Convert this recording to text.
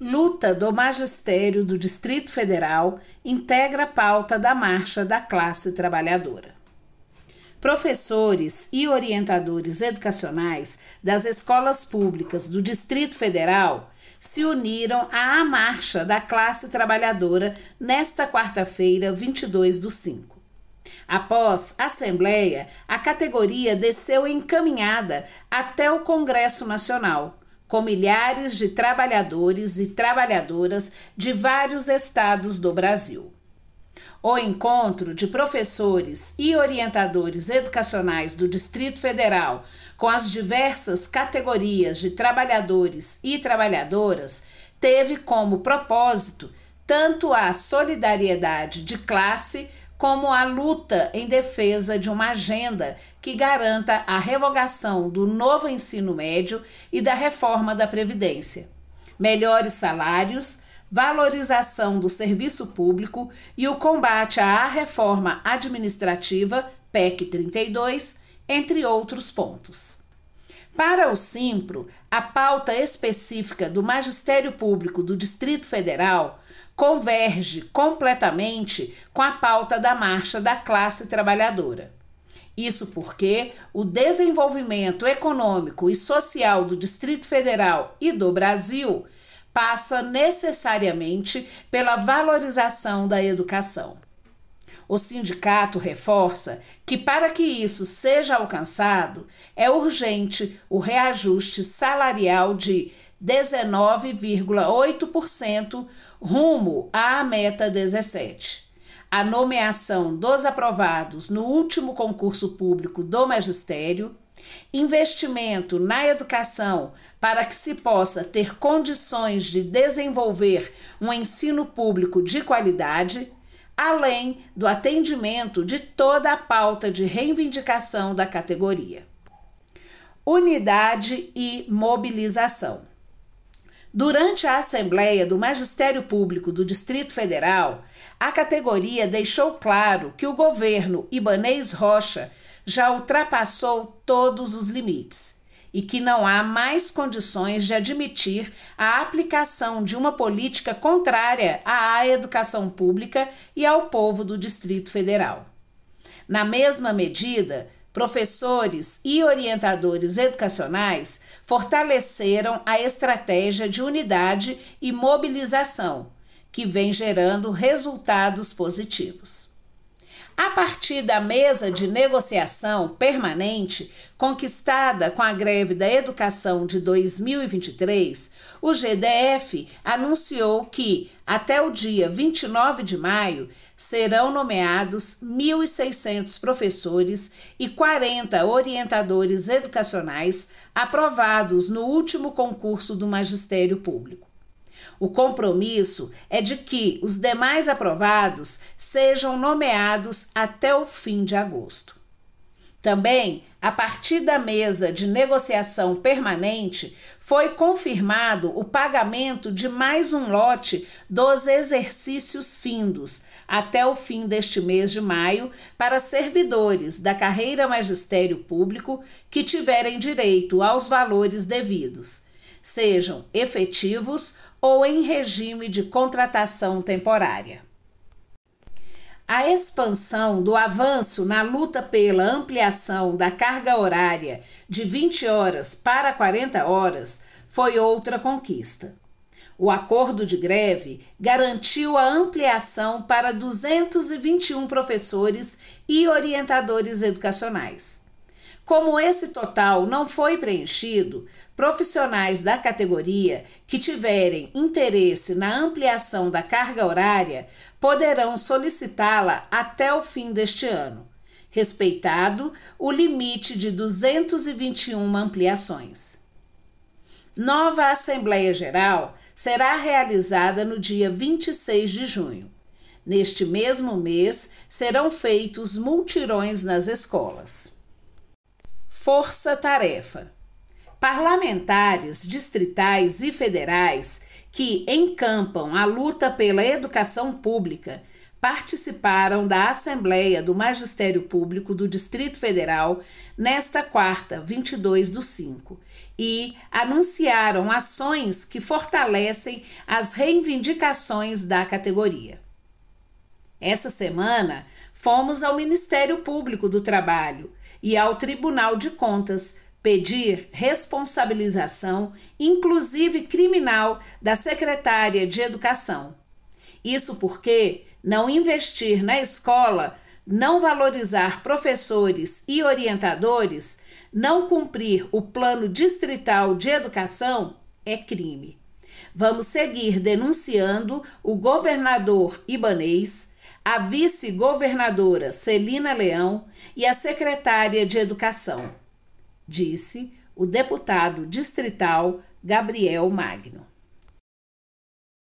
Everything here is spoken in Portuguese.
Luta do magistério do Distrito Federal integra a pauta da Marcha da Classe Trabalhadora. Professores e orientadores educacionais das escolas públicas do Distrito Federal se uniram à Marcha da Classe Trabalhadora nesta quarta-feira, 22 do 5. Após a Assembleia, a categoria desceu encaminhada até o Congresso Nacional, com milhares de trabalhadores e trabalhadoras de vários estados do Brasil. O encontro de professores e orientadores educacionais do Distrito Federal com as diversas categorias de trabalhadores e trabalhadoras teve como propósito tanto a solidariedade de classe como a luta em defesa de uma agenda que garanta a revogação do novo ensino médio e da reforma da Previdência, melhores salários, valorização do serviço público e o combate à reforma administrativa, PEC 32, entre outros pontos. Para o Simpro, a pauta específica do Magistério Público do Distrito Federal converge completamente com a pauta da marcha da classe trabalhadora. Isso porque o desenvolvimento econômico e social do Distrito Federal e do Brasil passa necessariamente pela valorização da educação. O sindicato reforça que, para que isso seja alcançado, é urgente o reajuste salarial de 19,8% rumo à meta 17. A nomeação dos aprovados no último concurso público do magistério, investimento na educação para que se possa ter condições de desenvolver um ensino público de qualidade além do atendimento de toda a pauta de reivindicação da categoria. Unidade e mobilização. Durante a Assembleia do Magistério Público do Distrito Federal, a categoria deixou claro que o governo Ibanês Rocha já ultrapassou todos os limites e que não há mais condições de admitir a aplicação de uma política contrária à educação pública e ao povo do Distrito Federal. Na mesma medida, professores e orientadores educacionais fortaleceram a estratégia de unidade e mobilização, que vem gerando resultados positivos. A partir da mesa de negociação permanente, conquistada com a greve da educação de 2023, o GDF anunciou que, até o dia 29 de maio, serão nomeados 1.600 professores e 40 orientadores educacionais aprovados no último concurso do Magistério Público. O compromisso é de que os demais aprovados sejam nomeados até o fim de agosto. Também, a partir da mesa de negociação permanente, foi confirmado o pagamento de mais um lote dos exercícios findos até o fim deste mês de maio para servidores da carreira magistério público que tiverem direito aos valores devidos sejam efetivos ou em regime de contratação temporária. A expansão do avanço na luta pela ampliação da carga horária de 20 horas para 40 horas foi outra conquista. O acordo de greve garantiu a ampliação para 221 professores e orientadores educacionais. Como esse total não foi preenchido, profissionais da categoria que tiverem interesse na ampliação da carga horária poderão solicitá-la até o fim deste ano, respeitado o limite de 221 ampliações. Nova Assembleia Geral será realizada no dia 26 de junho. Neste mesmo mês, serão feitos multirões nas escolas. Força-tarefa. Parlamentares distritais e federais que encampam a luta pela educação pública participaram da Assembleia do Magistério Público do Distrito Federal nesta quarta, 22 do 5, e anunciaram ações que fortalecem as reivindicações da categoria. Essa semana, fomos ao Ministério Público do Trabalho e ao Tribunal de Contas pedir responsabilização, inclusive criminal, da secretária de Educação. Isso porque não investir na escola, não valorizar professores e orientadores, não cumprir o Plano Distrital de Educação é crime. Vamos seguir denunciando o governador Ibanês a vice-governadora Celina Leão e a secretária de Educação, disse o deputado distrital Gabriel Magno.